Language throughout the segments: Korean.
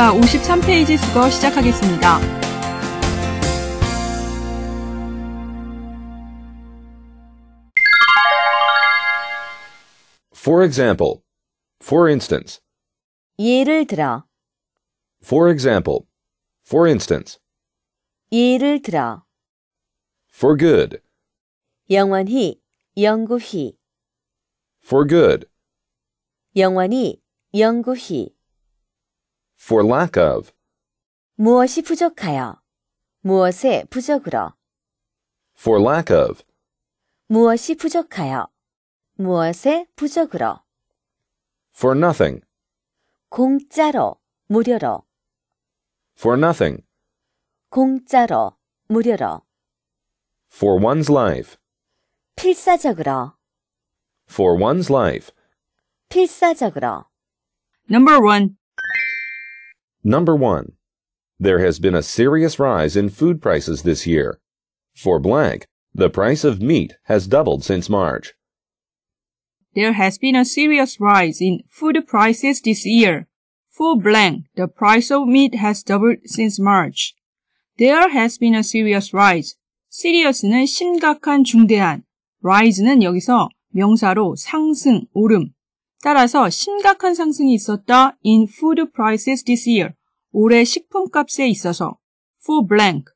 자, 53페이지 수거 시작하겠습니다. For example, for instance. 예를 들어. For example, for instance. 예를 들어. For good. 영원히, 영구히. For good. 영원히, 영구히. for lack of. 무엇이 부족하여, 무엇에 부족으로. for lack of. 무엇이 부족하여, 무엇에 부족으로. for nothing. 공짜로, 무료로. for nothing. 공짜로, 무료로. for one's life. 필사적으로. for one's life. 필사적으로. Number one. Number 1. There has been a serious rise in food prices this year. For blank, the price of meat has doubled since March. There has been a serious rise in food prices this year. For blank, the price of meat has doubled since March. There has been a serious rise. serious는 심각한 중대한. rise는 여기서 명사로 상승, 오름. 따라서 심각한 상승이 있었다 in food prices this year. 올해 식품값에 있어서 for blank.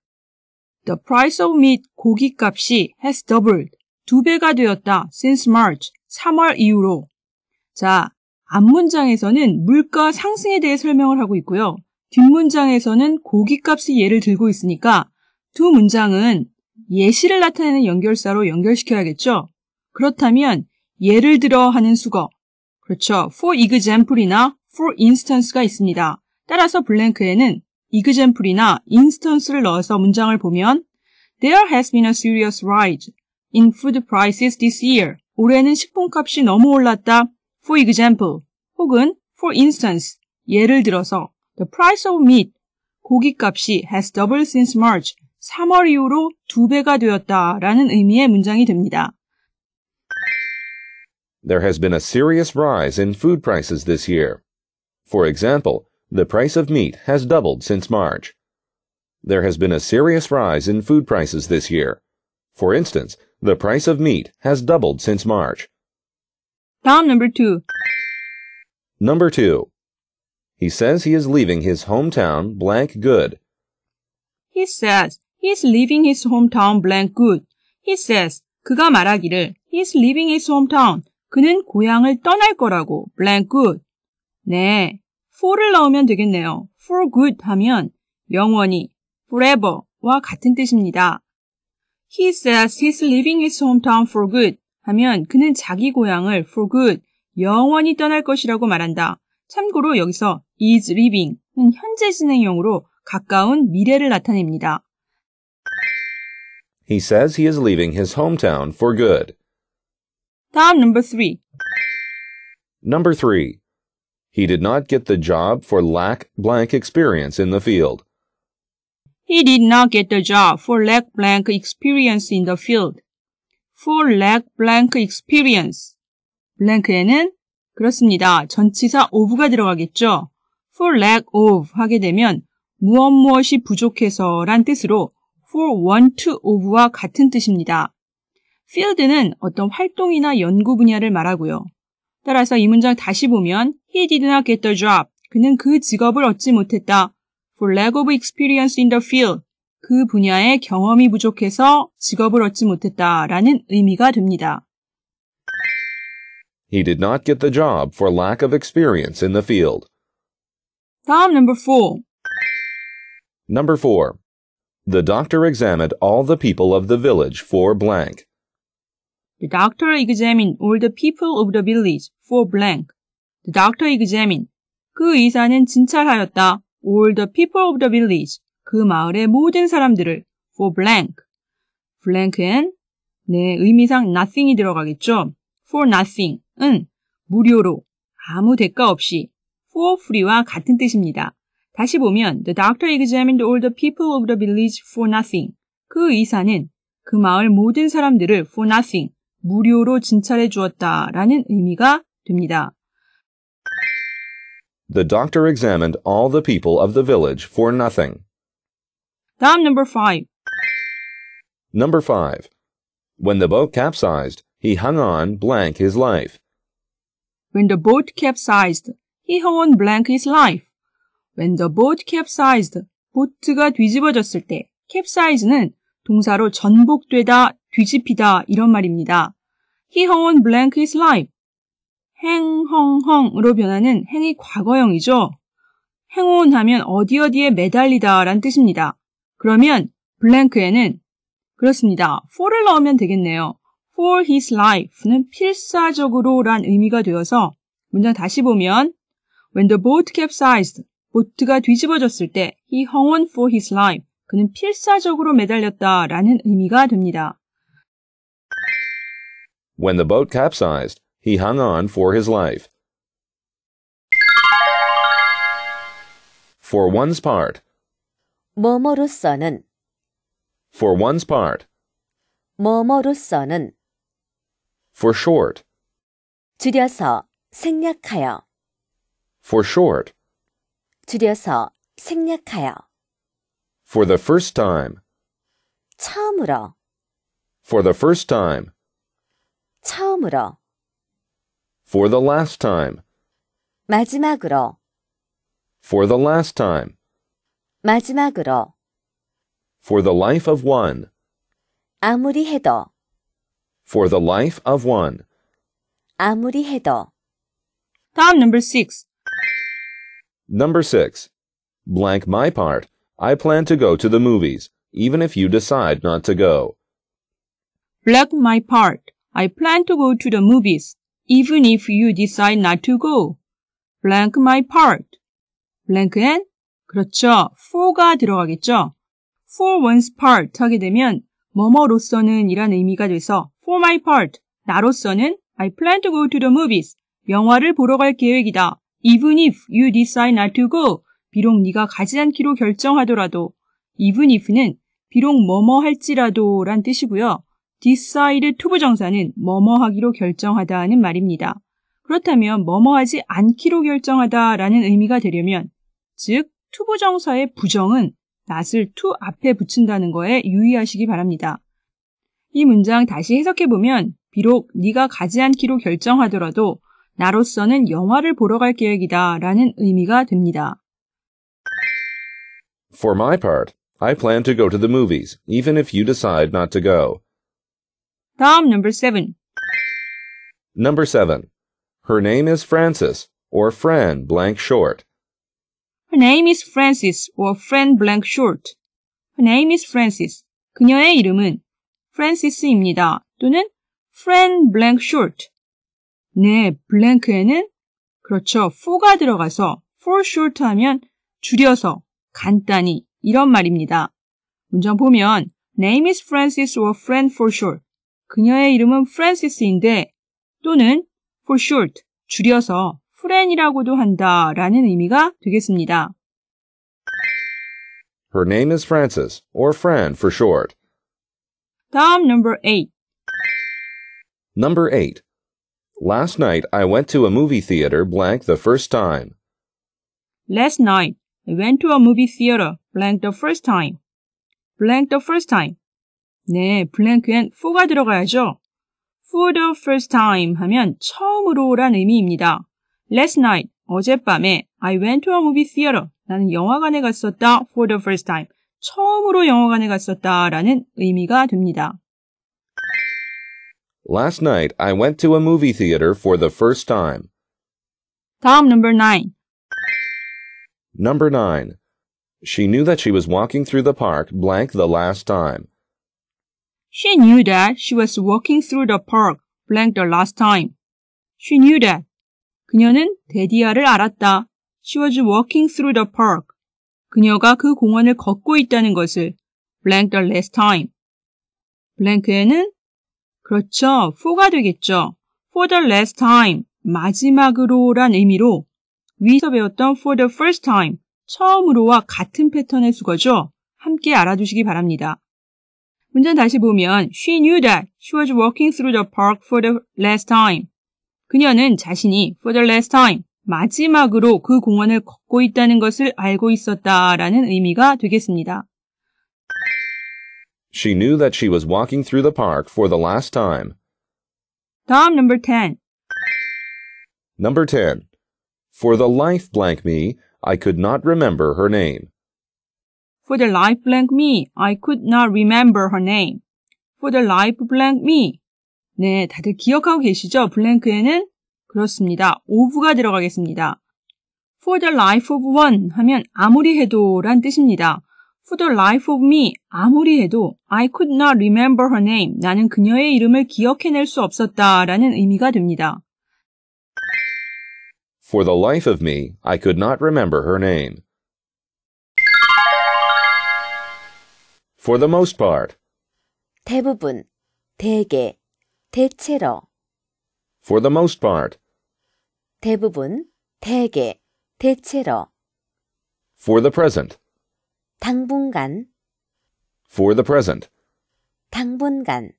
The price of meat 고기 값이 has doubled. 두 배가 되었다. since March. 3월 이후로. 자, 앞문장에서는 물가 상승에 대해 설명을 하고 있고요. 뒷문장에서는 고기값의 예를 들고 있으니까 두 문장은 예시를 나타내는 연결사로 연결시켜야겠죠? 그렇다면 예를 들어 하는 수거. 그렇죠. for example이나 for instance가 있습니다. 따라서 블랭크에는 이그젠플이나 인스턴스를 넣어서 문장을 보면 There has been a serious rise in food prices this year. 올해는 식품값이 너무 올랐다. For example, 혹은 for instance, 예를 들어서 The price of meat, 고기값이 has doubled since March, 3월 이후로 두 배가 되었다 라는 의미의 문장이 됩니다. There has been a serious rise in food prices this year. For example, The price of meat has doubled since March. There has been a serious rise in food prices this year. For instance, the price of meat has doubled since March. Tom, number two. Number two. He says he is leaving his hometown blank good. He says he is leaving his hometown blank good. He says 그가 말하기를 is leaving his hometown. 그는 고향을 떠날 거라고 blank good. 네, for를 넣으면 되겠네요. for good 하면 영원히, forever와 같은 뜻입니다. He says he's leaving his hometown for good 하면 그는 자기 고향을 for good, 영원히 떠날 것이라고 말한다. 참고로 여기서 is leaving은 현재 진행형으로 가까운 미래를 나타냅니다. He says he is leaving his hometown for good. 다음 number 3. Number 3. He did not get the job for lack blank experience in the field. He did not get the job for lack blank experience in the field. For lack blank experience. 블랭크에는 그렇습니다. 전치사 of가 들어가겠죠. For lack of 하게 되면 무엇 무엇이 부족해서란 뜻으로 for want of와 같은 뜻입니다. field는 어떤 활동이나 연구 분야를 말하고요. 따라서 이 문장 다시 보면 He did not get the job. 그는 그 직업을 얻지 못했다. For lack of experience in the field. 그 경험이 부족해서 직업을 얻지 의미가 됩니다. He did not get the job for lack of experience in the field. 다음 number 4. Number 4. The doctor examined all the people of the village for blank. The doctor examined all the people of the village for blank. The doctor examined. 그 의사는 진찰하였다. All the people of the village. 그 마을의 모든 사람들을. For blank. blank엔 네, 의미상 nothing이 들어가겠죠. For nothing은 무료로, 아무 대가 없이. For free와 같은 뜻입니다. 다시 보면 The doctor examined all the people of the village for nothing. 그 의사는 그 마을 모든 사람들을 for nothing, 무료로 진찰해 주었다라는 의미가 됩니다. The doctor examined all the people of the village for nothing. Time number five. Number five. When the boat capsized, he hung on blank his life. When the boat capsized, he hung on blank his life. When the boat capsized, 보트가 뒤집어졌을 때, capsize는 동사로 전복되다, 뒤집히다 이런 말입니다. He hung on blank his life. 행헝헝으로 변하는 행이 과거형이죠. 행운하면 어디 어디에 매달리다 란 뜻입니다. 그러면 블랭크에는 그렇습니다. for를 넣으면 되겠네요. for his life는 필사적으로 란 의미가 되어서 문장 다시 보면 when the boat capsized 보트가 뒤집어졌을 때 he hung on for his life 그는 필사적으로 매달렸다 라는 의미가 됩니다. When the boat capsized, He hung on for his life. For one's part. 뭐뭐로서는 For one's part. 뭐뭐로서는 For short. 줄여서 생략하여 For short. 줄여서 생략하여 For the first time. 처음으로 For the first time. 처음으로 for the last time. 마지막으로. For the last time. 마지막으로. For the life of one. 아무리 해도. For the life of one. 아무리 해도. 다음 number 6. Number 6. Blank my part. I plan to go to the movies, even if you decide not to go. Blank my part. I plan to go to the movies, even if you decide not to go. blank my part. blank엔 그렇죠. for가 들어가겠죠. for one's part 하게 되면 뭐뭐로서는 이란 의미가 돼서 for my part 나로서는 I plan to go to the movies 영화를 보러 갈 계획이다. even if you decide not to go 비록 네가 가지 않기로 결정하더라도 even if는 비록 뭐뭐 할지라도 란 뜻이고요. decide의 투부 정사는 뭐뭐하기로 결정하다는 말입니다. 그렇다면 뭐뭐하지 않기로 결정하다라는 의미가 되려면 즉 투부 정사의 부정은 낫을 to 앞에 붙인다는 거에 유의하시기 바랍니다. 이 문장 다시 해석해 보면 비록 네가 가지 않기로 결정하더라도 나로서는 영화를 보러 갈 계획이다라는 의미가 됩니다. For my part, I plan to go to the movies, even if you decide not to go. Tom, number seven. Number seven. Her name is Francis or Fran blank short. Her name is Francis or Fran blank short. Her name is Francis. 그녀의 이름은 Francis입니다. 또는 Fran blank short. 네, blank에는 그렇죠. for가 들어가서 for short 하면 줄여서 간단히 이런 말입니다. 문장 보면 name is Francis or Fran for short. 그녀의 이름은 프랜시스인데 또는 for short 줄여서 프렌이라고도 한다라는 의미가 되겠습니다. Her name is Frances or Fran for short. 다음 number 8. Number 8. Last night I went to a movie theater blank the first time. Last night I went to a movie theater blank the first time. blank the first time. 네, 블랭크엔 for가 들어가야죠. For the first time 하면 처음으로란 의미입니다. Last night, 어젯밤에 I went to a movie theater. 나는 영화관에 갔었다. For the first time. 처음으로 영화관에 갔었다. 라는 의미가 됩니다. Last night, I went to a movie theater for the first time. 다음 number 9. Number 9. She knew that she was walking through the park blank the last time. She knew that she was walking through the park blank the last time. She knew that. 그녀는 데디아를 알았다. She was walking through the park. 그녀가 그 공원을 걷고 있다는 것을 blank the last time. blank에는 그렇죠. for가 되겠죠. for the last time. 마지막으로란 의미로 위에서 배웠던 for the first time. 처음으로와 같은 패턴의 수거죠. 함께 알아두시기 바랍니다. 문장 다시 보면 She knew that she was walking through the park for the last time. 그녀는 자신이 for the last time 마지막으로 그 공원을 걷고 있다는 것을 알고 있었다라는 의미가 되겠습니다. She knew that she was walking through the park for the last time. 다음 number 10. Number 10. For the life blank me, I could not remember her name. For the life blank me, I could not remember her name. For the life blank me. 네, 다들 기억하고 계시죠? 블랭크에는 그렇습니다. of가 들어가겠습니다. For the life of one 하면 아무리 해도란 뜻입니다. For the life of me 아무리 해도 I could not remember her name 나는 그녀의 이름을 기억해낼 수 없었다라는 의미가 됩니다. For the life of me, I could not remember her name. For the most part. 대부분, 대개, 대체로. For the most part. 대부분, 대개, 대체로. For the present. 당분간. For the present. 당분간.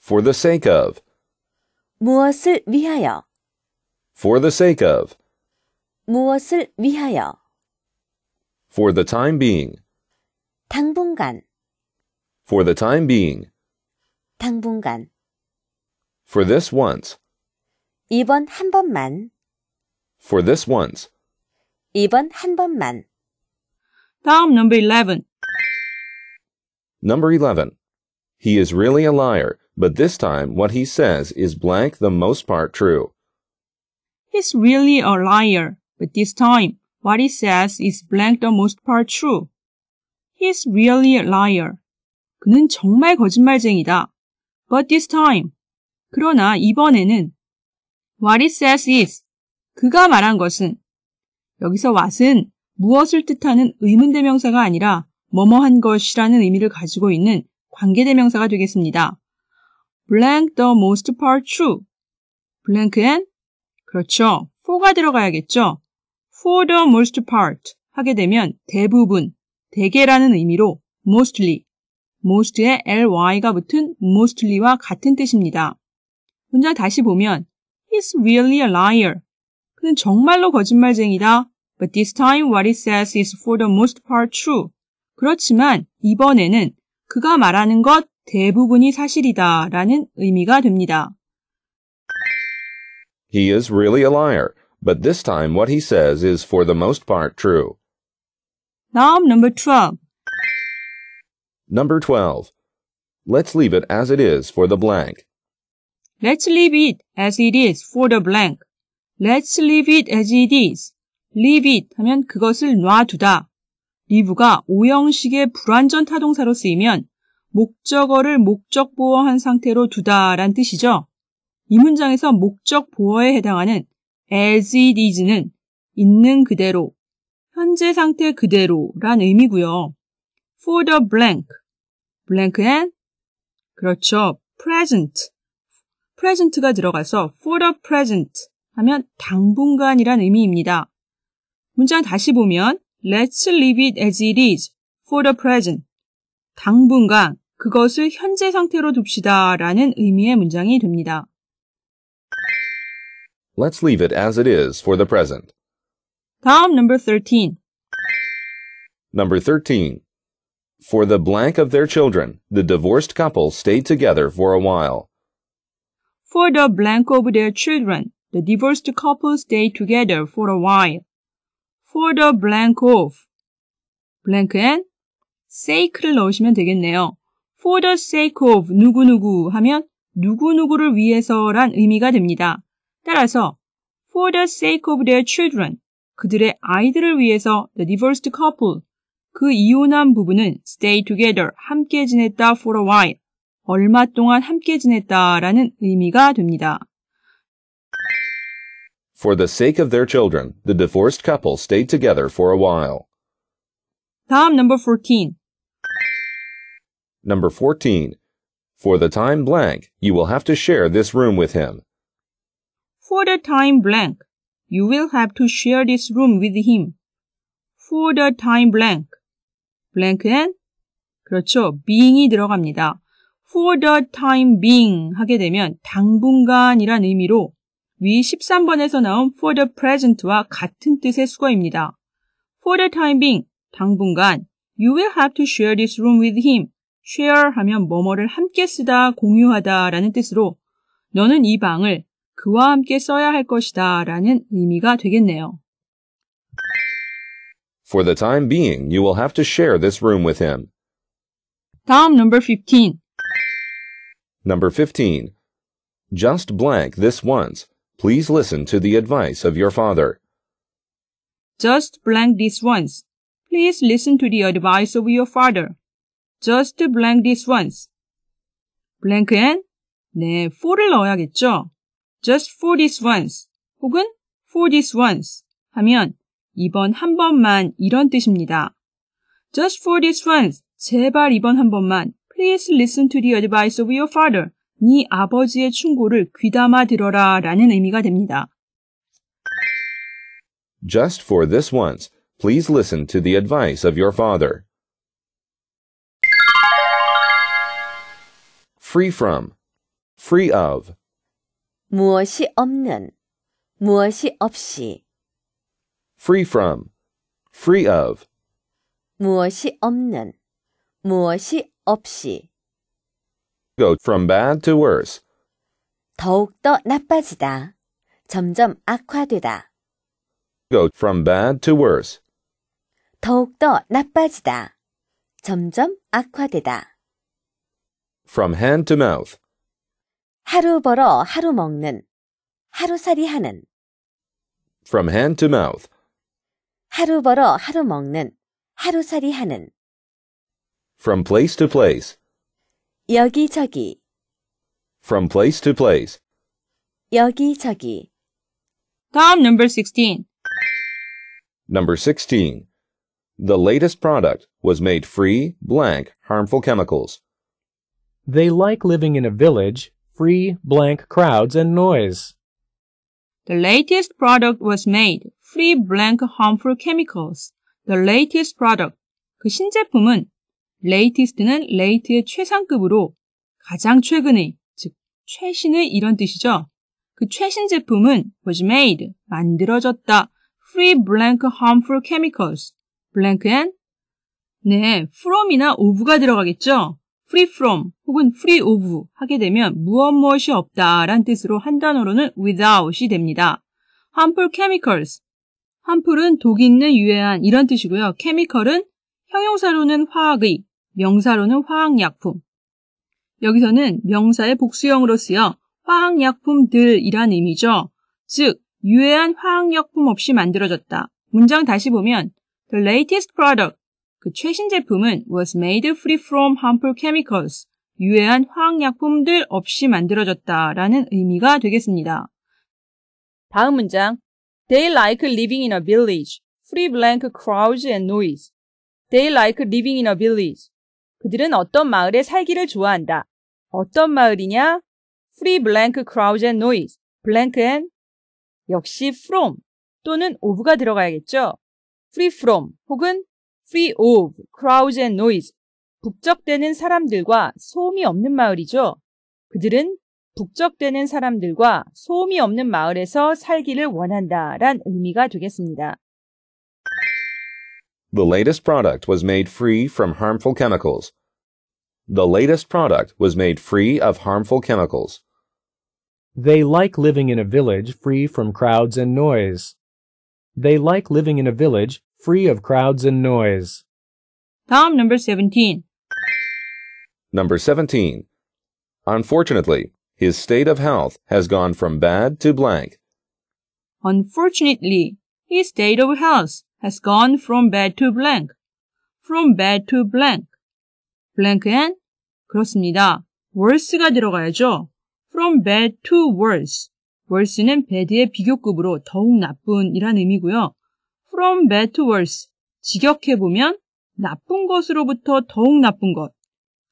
For the sake of. 무엇을 위하여. For the sake of. 무엇을 위하여. For the time being. 당분간 For the time being. 당분간 For this once. 이번 한 번만 For this once. 이번 한 번만 다음 number 11. Number 11. He is really a liar, but this time what he says is blank the most part true. He's really a liar, but this time what he says is blank the most part true. He's really a liar. 그는 정말 거짓말쟁이다. But this time. 그러나 이번에는 What he says is. 그가 말한 것은. 여기서 what은 무엇을 뜻하는 의문대명사가 아니라 뭐뭐한 것이라는 의미를 가지고 있는 관계대명사가 되겠습니다. blank the most part true. b l a n k and 그렇죠. for가 들어가야겠죠. for the most part 하게 되면 대부분 대개라는 의미로 mostly, most에 ly가 붙은 mostly와 같은 뜻입니다. 문장 다시 보면 he's really a liar. 그는 정말로 거짓말쟁이다. But this time what he says is for the most part true. 그렇지만 이번에는 그가 말하는 것 대부분이 사실이다 라는 의미가 됩니다. He is really a liar, but this time what he says is for the most part true. n o number 12. Number 12. Let's leave it as it is for the blank. Let's leave it as it is for the blank. Let's leave it as it is. leave it 하면 그것을 놔두다. leave가 오형식의 불완전 타동사로 쓰이면 목적어를 목적 보어한 상태로 두다란 뜻이죠. 이 문장에서 목적 보어에 해당하는 as it is는 있는 그대로 현재 상태 그대로란 의미고요. for the blank, blank and 그렇죠. present, present가 들어가서 for the present 하면 당분간이란 의미입니다. 문장 다시 보면 let's leave it as it is for the present. 당분간 그것을 현재 상태로 둡시다 라는 의미의 문장이 됩니다. Let's leave it as it is for the present. Column number 13. Number 13. For the blank of their children, the divorced couple stayed together for a while. For the blank of their children, the divorced couple stayed together for a while. For the blank of. blank and sake를 넣으시면 되겠네요. For the sake of 누구누구 하면 누구누구를 위해서란 의미가 됩니다. 따라서 for the sake of their children 그들의 아이들을 위해서 The Divorced Couple, 그 이혼한 부부는 Stay Together, 함께 지냈다 for a while, 얼마 동안 함께 지냈다라는 의미가 됩니다. For the sake of their children, the divorced couple stayed together for a while. 다음 number 14. Number 14. For the time blank, you will have to share this room with him. For the time blank. You will have to share this room with him. For the time blank. blank은 그렇죠. being이 들어갑니다. for the time being 하게 되면 당분간이란 의미로 위 13번에서 나온 for the present와 같은 뜻의 수거입니다. for the time being, 당분간, you will have to share this room with him. share 하면 뭐뭐를 함께 쓰다, 공유하다 라는 뜻으로 너는 이 방을 그와 함께 써야 할 것이다 라는 의미가 되겠네요. For the time being, you will have to share this room with him. 다음 number 15. Number 15. Just blank this once. Please listen to the advice of your father. Just blank this once. Please listen to the advice of your father. Just blank this once. blank엔 네, for를 넣어야겠죠. just for this once 혹은 for this once 하면 이번 한 번만 이런 뜻입니다. Just for this once 제발 이번 한 번만 Please listen to the advice of your father. 네 아버지의 충고를 귀담아 들어라 라는 의미가 됩니다. Just for this once, please listen to the advice of your father. Free from, free of. 무엇이 없는, 무엇이 없이. free from, free of. 무엇이 없는, 무엇이 없이. go from bad to worse. 더욱더 나빠지다. 점점 악화되다. go from bad to worse. 더욱더 나빠지다. 점점 악화되다. from hand to mouth. 하루 벌어 하루 먹는, 하루살이 하는. From hand to mouth. 하루 벌어 하루 먹는, 하루살이 하는. From place to place. 여기저기. From place to place. 여기저기. 다음 number 16. Number 16. The latest product was made free, blank, harmful chemicals. They like living in a village free blank crowds and noise. The latest product was made free blank harmful chemicals. The latest product. 그 신제품은 latest는 late의 최상급으로 가장 최근의, 즉 최신의 이런 뜻이죠. 그 최신 제품은 was made, 만들어졌다. free blank harmful chemicals. blank엔 네, from이나 of가 들어가겠죠. free from 혹은 free of 하게 되면 무엇 무엇이 없다 라는 뜻으로 한 단어로는 without이 됩니다. harmful chemicals. harmful은 독이 있는 유해한 이런 뜻이고요. chemical은 형용사로는 화학의, 명사로는 화학약품. 여기서는 명사의 복수형으로 쓰여 화학약품들이란 의미죠. 즉, 유해한 화학약품 없이 만들어졌다. 문장 다시 보면 The latest product 그 최신 제품은 was made free from harmful chemicals, 유해한 화학약품들 없이 만들어졌다라는 의미가 되겠습니다. 다음 문장. They like living in a village, free blank crowds and noise. They like living in a village. 그들은 어떤 마을에 살기를 좋아한다. 어떤 마을이냐? free blank crowds and noise. blank and 역시 from 또는 of가 들어가야겠죠. free from 혹은 free of crowds and noise. 북적대는 사람들과 소음이 없는 마을이죠. 그들은 북적대는 사람들과 소음이 없는 마을에서 살기를 원한다란 의미가 되겠습니다. The latest product was made free from harmful chemicals. The latest product was made free of harmful chemicals. They like living in a village free from crowds and noise. They like living in a village free of crowds and noise. Tom, number 17. Number 17. Unfortunately, his state of health has gone from bad to blank. Unfortunately, his state of health has gone from bad to blank. From bad to blank. blank and 그렇습니다. worse가 들어가야죠. from bad to worse. worse는 bad의 비교급으로 더욱 나쁜이란 의미고요. from bad to worse. 직역해보면 나쁜 것으로부터 더욱 나쁜 것,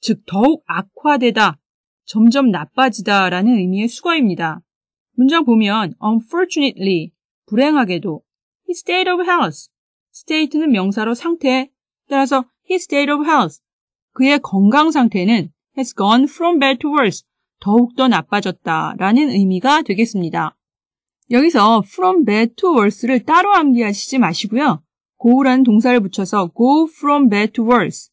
즉 더욱 악화되다, 점점 나빠지다 라는 의미의 수거입니다. 문장 보면 unfortunately, 불행하게도 his state of health, state는 명사로 상태, 따라서 his state of health, 그의 건강 상태는 has gone from bad to worse, 더욱더 나빠졌다 라는 의미가 되겠습니다. 여기서 from bad to worse를 따로 암기하시지 마시고요. 고우라는 동사를 붙여서 go from bad to worse,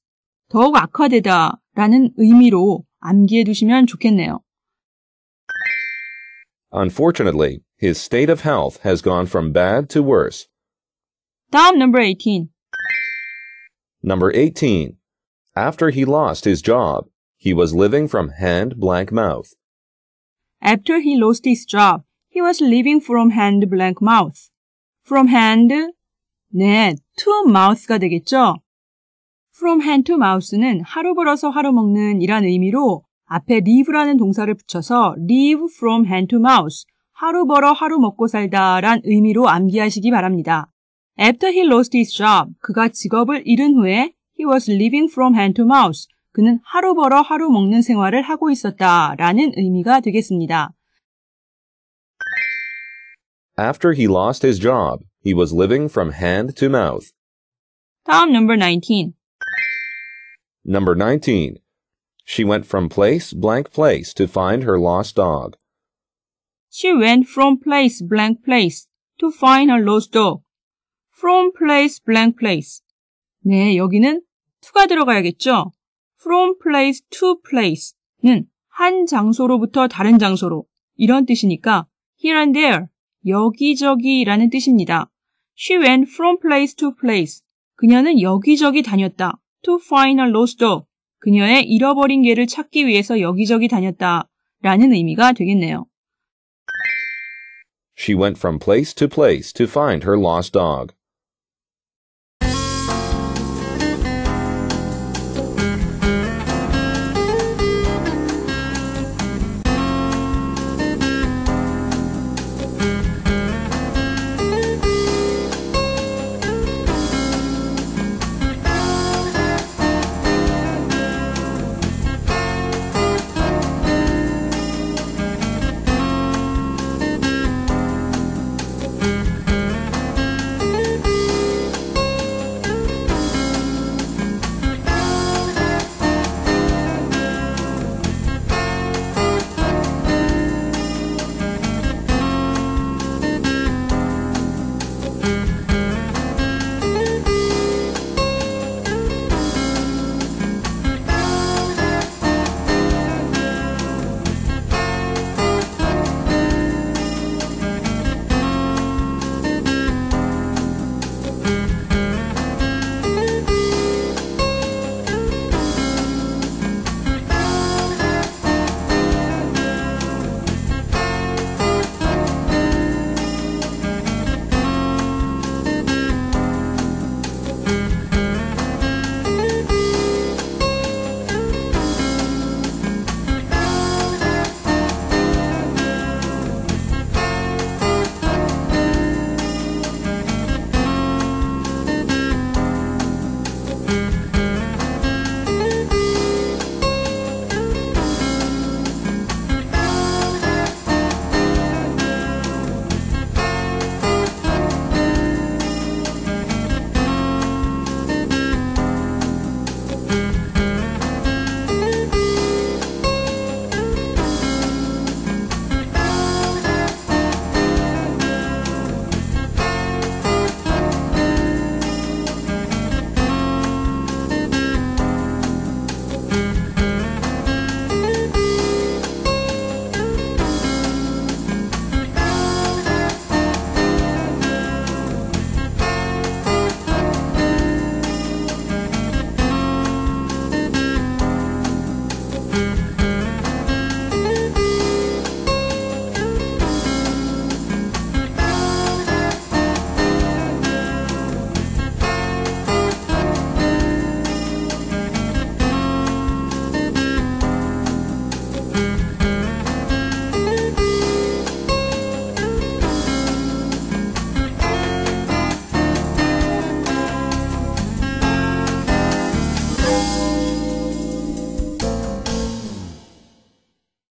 더욱 악화되다 라는 의미로 암기해 두시면 좋겠네요. Unfortunately, his state of health has gone from bad to worse. 다음 number 18. Number 18. After he lost his job, he was living from hand blank mouth. After he lost his job, He was living from hand blank mouth. From hand, 네, to mouth가 되겠죠? From hand to mouth는 하루 벌어서 하루 먹는 이란 의미로 앞에 live라는 동사를 붙여서 live from hand to mouth, 하루 벌어 하루 먹고 살다 란 의미로 암기하시기 바랍니다. After he lost his job, 그가 직업을 잃은 후에 he was living from hand to mouth, 그는 하루 벌어 하루 먹는 생활을 하고 있었다 라는 의미가 되겠습니다. After he lost his job, he was living from hand to mouth. Tom number 19. Number 19. She went from place blank place to find her lost dog. She went from place blank place to find her lost dog. From place blank place. 네, 여기는 to가 들어가야겠죠? From place to place는 한 장소로부터 다른 장소로 이런 뜻이니까 here and there 여기저기라는 뜻입니다. She went from place to place. 그녀는 여기저기 다녔다. To find a lost dog. 그녀의 잃어버린 개를 찾기 위해서 여기저기 다녔다. 라는 의미가 되겠네요. She went from place to place to find her lost dog.